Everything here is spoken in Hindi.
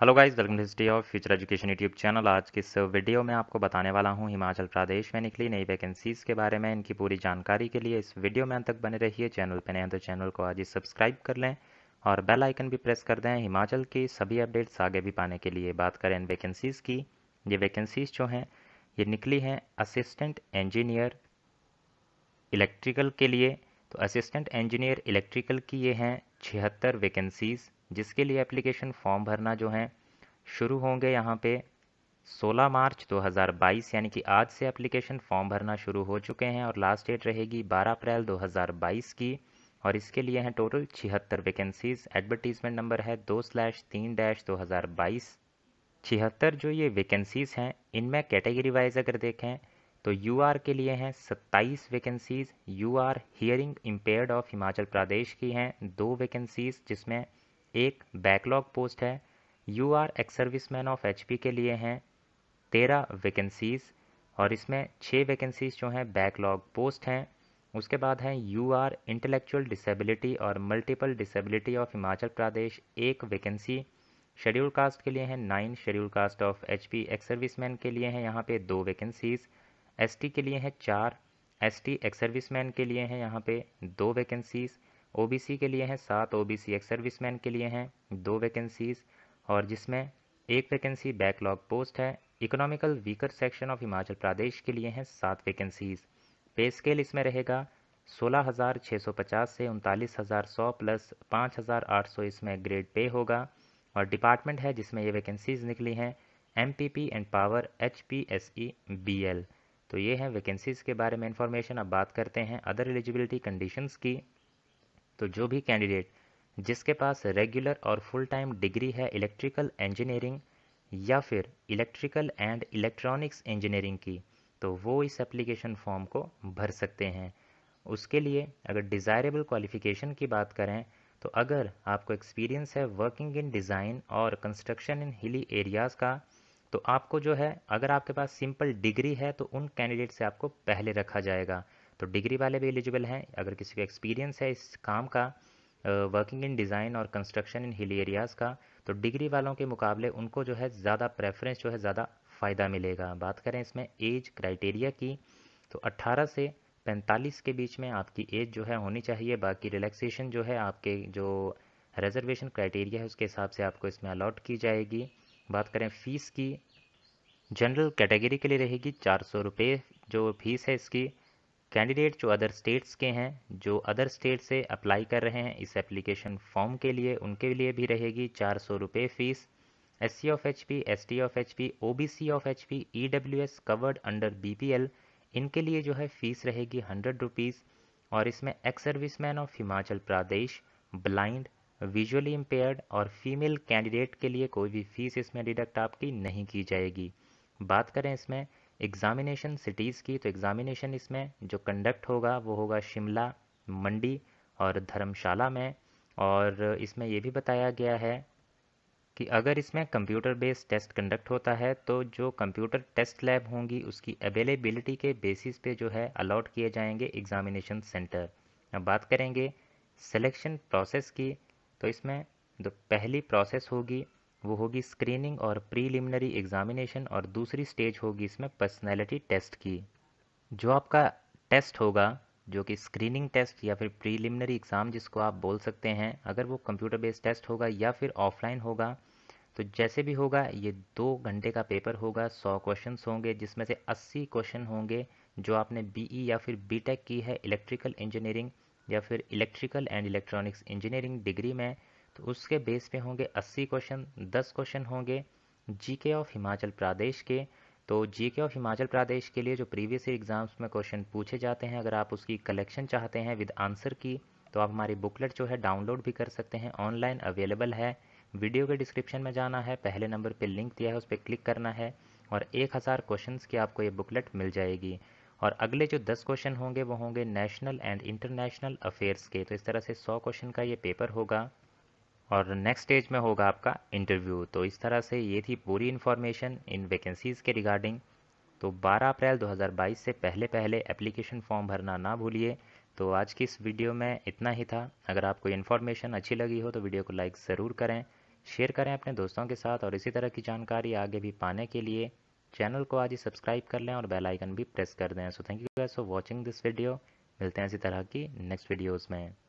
hello guys welcome to of future education YouTube channel आज के इस वीडियो में आपको बताने वाला हूं हिमाचल प्रदेश में निकली नई वैकेंसीज़ के बारे में इनकी पूरी जानकारी के लिए इस वीडियो में अंत तक बने रहिए चैनल पर नए हैं तो चैनल को आज ही सब्सक्राइब कर लें और बेल आइकन भी प्रेस कर दें हिमाचल की सभी अपडेट्स आगे भी पाने के लिए बात करें इन वैकेंसीज़ की ये वैकेंसीज़ जो हैं ये निकली हैं असिस्टेंट इंजीनियर इलेक्ट्रिकल के लिए तो असिस्टेंट इंजीनियर इलेक्ट्रिकल की ये हैं छिहत्तर वैकेंसीज़ जिसके लिए एप्लीकेशन फॉर्म भरना जो है शुरू होंगे यहाँ पे 16 मार्च 2022 यानी कि आज से एप्लीकेशन फॉर्म भरना शुरू हो चुके हैं और लास्ट डेट रहेगी 12 अप्रैल 2022 की और इसके लिए हैं टोटल छिहत्तर वैकेंसीज एडवर्टीजमेंट नंबर है दो स्लैश तीन डैश दो हज़ार बाईस छिहत्तर जो ये वैकेंसीज़ हैं इनमें कैटेगरी वाइज अगर देखें तो यू आर के लिए हैं सत्ताईस vacancies U R hearing impaired of Himachal Pradesh की हैं दो वैकेंसीज़ जिसमें एक बैकलॉग पोस्ट है U R ex service man of H के लिए हैं तेरह वैकेंसीज़ और इसमें छः वैकेंसीज़ जो हैं बैकलॉग पोस्ट हैं उसके बाद हैं यू आर इंटेलेक्चुअल डिसेबिलिटी और multiple disability of Himachal Pradesh एक वैकेंसी शेड्यूल कास्ट के लिए हैं nine schedule caste of H P ex serviceman के लिए हैं यहाँ पे दो वैकेंसीज़ एस टी के लिए हैं चार एस टी एक्स सर्विसमैन के लिए हैं यहाँ पे दो वैकेंसीज़ ओबीसी के लिए हैं सात ओबीसी सर्विस सर्विसमैन के लिए हैं दो वैकेंसीज और जिसमें एक वैकेंसी बैकलॉग पोस्ट है economical weaker section of Himachal Pradesh के लिए हैं सात वैकेंसीज पे स्केल इसमें रहेगा 16,650 से उनतालीस प्लस 5,800 इसमें ग्रेड पे होगा और डिपार्टमेंट है जिसमें ये वैकेंसीज निकली हैं M P P and power H P S E B L तो ये है वैकेंसीज़ के बारे में इन्फॉर्मेशन अब बात करते हैं अदर एलिजिबिलिटी कंडीशंस की तो जो भी कैंडिडेट जिसके पास रेगुलर और फुल टाइम डिग्री है इलेक्ट्रिकल इंजीनियरिंग या फिर इलेक्ट्रिकल एंड इलेक्ट्रॉनिक्स इंजीनियरिंग की तो वो इस एप्लीकेशन फॉर्म को भर सकते हैं उसके लिए अगर डिज़ायरेबल क्वालिफ़िकेशन की बात करें तो अगर आपको एक्सपीरियंस है वर्किंग इन डिज़ाइन और कंस्ट्रक्शन इन हिली एरियाज़ का तो आपको जो है अगर आपके पास सिंपल डिग्री है तो उन कैंडिडेट से आपको पहले रखा जाएगा तो डिग्री वाले भी एलिजिबल हैं अगर किसी को एक्सपीरियंस है इस काम का वर्किंग इन डिज़ाइन और कंस्ट्रक्शन इन हिली एरियाज़ का तो डिग्री वालों के मुकाबले उनको जो है ज़्यादा प्रेफरेंस जो है ज़्यादा फ़ायदा मिलेगा बात करें इसमें एज क्राइटेरिया की तो 18 से 45 के बीच में आपकी एज जो है होनी चाहिए बाकी रिलैक्सेशन जो है आपके जो रिजर्वेशन क्राइटेरिया है उसके हिसाब से आपको इसमें अलॉट की जाएगी बात करें फ़ीस की जनरल कैटेगरी के लिए रहेगी चार सौ रुपये जो फीस है इसकी कैंडिडेट जो अदर स्टेट्स के हैं जो अदर स्टेट से अप्लाई कर रहे हैं इस एप्लीकेशन फॉर्म के लिए उनके लिए भी रहेगी चार सौ रुपये fees S C of H P S T of H P O B C of H P E W S covered under B P L इनके लिए जो है फ़ीस रहेगी हंड्रेड रुपीज़ और इसमें ex service man of Himachal Pradesh blind visually impaired और फीमेल कैंडिडेट के लिए कोई भी फ़ीस इसमें डिडक्ट आपकी नहीं की जाएगी बात करें इसमें एग्ज़ामिनेशन सिटीज़ की तो एग्ज़ामिनेशन इसमें जो कंडक्ट होगा वो होगा शिमला मंडी और धर्मशाला में और इसमें यह भी बताया गया है कि अगर इसमें कंप्यूटर बेस्ड टेस्ट कंडक्ट होता है तो जो कंप्यूटर टेस्ट लैब होंगी उसकी अवेलेबिलिटी के बेसिस पे जो है अलॉट किए जाएंगे एग्ज़ामिनेशन सेंटर अब बात करेंगे सिलेक्शन प्रोसेस की तो इसमें जो पहली प्रोसेस होगी वो होगी स्क्रीनिंग और प्रीलिमिनरी एग्जामिनेशन और दूसरी स्टेज होगी इसमें पर्सनैलिटी टेस्ट की जो आपका टेस्ट होगा जो कि स्क्रीनिंग टेस्ट या फिर प्रीलिमिनरी एग्ज़ाम जिसको आप बोल सकते हैं अगर वो कंप्यूटर बेस्ड टेस्ट होगा या फिर ऑफलाइन होगा तो जैसे भी होगा ये दो घंटे का पेपर होगा सौ क्वेश्चंस होंगे जिसमें से अस्सी क्वेश्चन होंगे जो आपने बीई e या फिर बीटेक की है इलेक्ट्रिकल इंजीनियरिंग या फिर electrical and electronics engineering degree में तो उसके बेस पे होंगे 80 क्वेश्चन 10 क्वेश्चन होंगे जीके ऑफ हिमाचल प्रदेश के तो जीके ऑफ हिमाचल प्रदेश के लिए जो प्रीवियस एग्जाम्स में क्वेश्चन पूछे जाते हैं अगर आप उसकी कलेक्शन चाहते हैं विद आंसर की तो आप हमारी बुकलेट जो है डाउनलोड भी कर सकते हैं ऑनलाइन अवेलेबल है वीडियो के डिस्क्रिप्शन में जाना है पहले नंबर पर लिंक दिया है उस पर क्लिक करना है और एक हज़ार क्वेश्चन की आपको ये बुकलेट मिल जाएगी और अगले जो दस क्वेश्चन होंगे वो होंगे नेशनल एंड इंटरनेशनल अफेयर्स के तो इस तरह से सौ क्वेश्चन का ये पेपर होगा और नेक्स्ट स्टेज में होगा आपका इंटरव्यू तो इस तरह से ये थी पूरी इन्फॉर्मेशन इन वैकेंसीज़ के रिगार्डिंग तो 12 अप्रैल 2022 से पहले पहले एप्लीकेशन फॉर्म भरना ना भूलिए तो आज की इस वीडियो में इतना ही था अगर आपको इन्फॉर्मेशन अच्छी लगी हो तो वीडियो को लाइक ज़रूर करें शेयर करें अपने दोस्तों के साथ और इसी तरह की जानकारी आगे भी पाने के लिए चैनल को आज ही सब्सक्राइब कर लें और बेल आइकन भी प्रेस कर दें so thank you for watching this video मिलते हैं इसी तरह की नेक्स्ट वीडियोज़ में